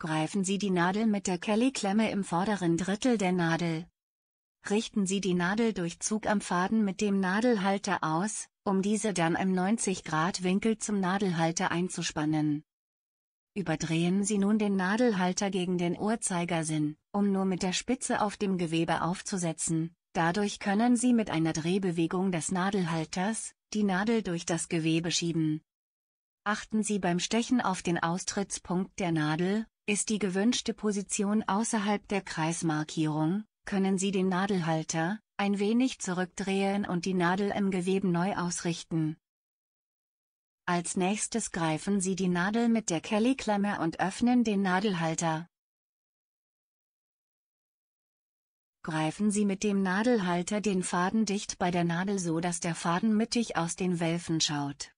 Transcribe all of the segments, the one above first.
Greifen Sie die Nadel mit der Kelly-Klemme im vorderen Drittel der Nadel. Richten Sie die Nadel durch Zug am Faden mit dem Nadelhalter aus, um diese dann im 90-Grad-Winkel zum Nadelhalter einzuspannen. Überdrehen Sie nun den Nadelhalter gegen den Uhrzeigersinn, um nur mit der Spitze auf dem Gewebe aufzusetzen, dadurch können Sie mit einer Drehbewegung des Nadelhalters, die Nadel durch das Gewebe schieben. Achten Sie beim Stechen auf den Austrittspunkt der Nadel, ist die gewünschte Position außerhalb der Kreismarkierung, können Sie den Nadelhalter ein wenig zurückdrehen und die Nadel im Gewebe neu ausrichten. Als nächstes greifen Sie die Nadel mit der Kelly-Klammer und öffnen den Nadelhalter. Greifen Sie mit dem Nadelhalter den Faden dicht bei der Nadel so, dass der Faden mittig aus den Welfen schaut.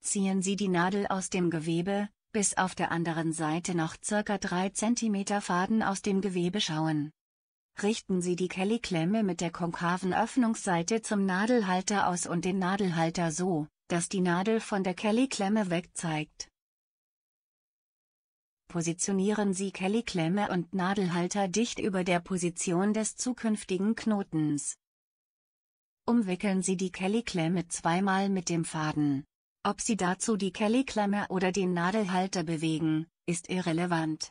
Ziehen Sie die Nadel aus dem Gewebe, bis auf der anderen Seite noch ca. 3 cm Faden aus dem Gewebe schauen. Richten Sie die Kelly-Klemme mit der konkaven Öffnungsseite zum Nadelhalter aus und den Nadelhalter so, dass die Nadel von der Kelly-Klemme wegzeigt. Positionieren Sie Kelly-Klemme und Nadelhalter dicht über der Position des zukünftigen Knotens. Umwickeln Sie die Kelly-Klemme zweimal mit dem Faden. Ob Sie dazu die Kelly-Klammer oder den Nadelhalter bewegen, ist irrelevant.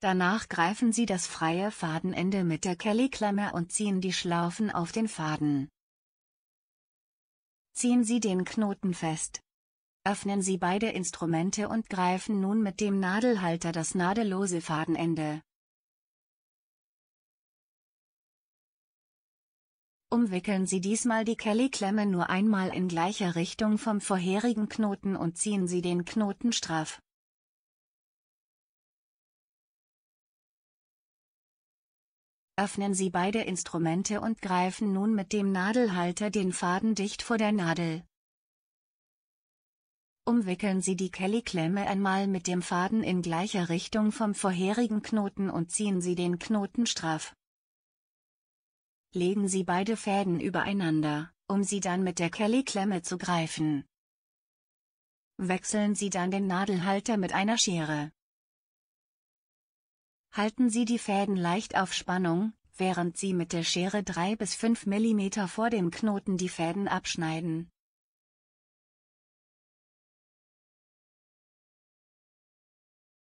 Danach greifen Sie das freie Fadenende mit der Kelly-Klammer und ziehen die Schlaufen auf den Faden. Ziehen Sie den Knoten fest. Öffnen Sie beide Instrumente und greifen nun mit dem Nadelhalter das nadellose Fadenende. Umwickeln Sie diesmal die Kelly-Klemme nur einmal in gleicher Richtung vom vorherigen Knoten und ziehen Sie den Knoten straff. Öffnen Sie beide Instrumente und greifen nun mit dem Nadelhalter den Faden dicht vor der Nadel. Umwickeln Sie die Kelly-Klemme einmal mit dem Faden in gleicher Richtung vom vorherigen Knoten und ziehen Sie den Knoten straff. Legen Sie beide Fäden übereinander, um sie dann mit der Kelly-Klemme zu greifen. Wechseln Sie dann den Nadelhalter mit einer Schere. Halten Sie die Fäden leicht auf Spannung, während Sie mit der Schere 3 bis 5 mm vor dem Knoten die Fäden abschneiden,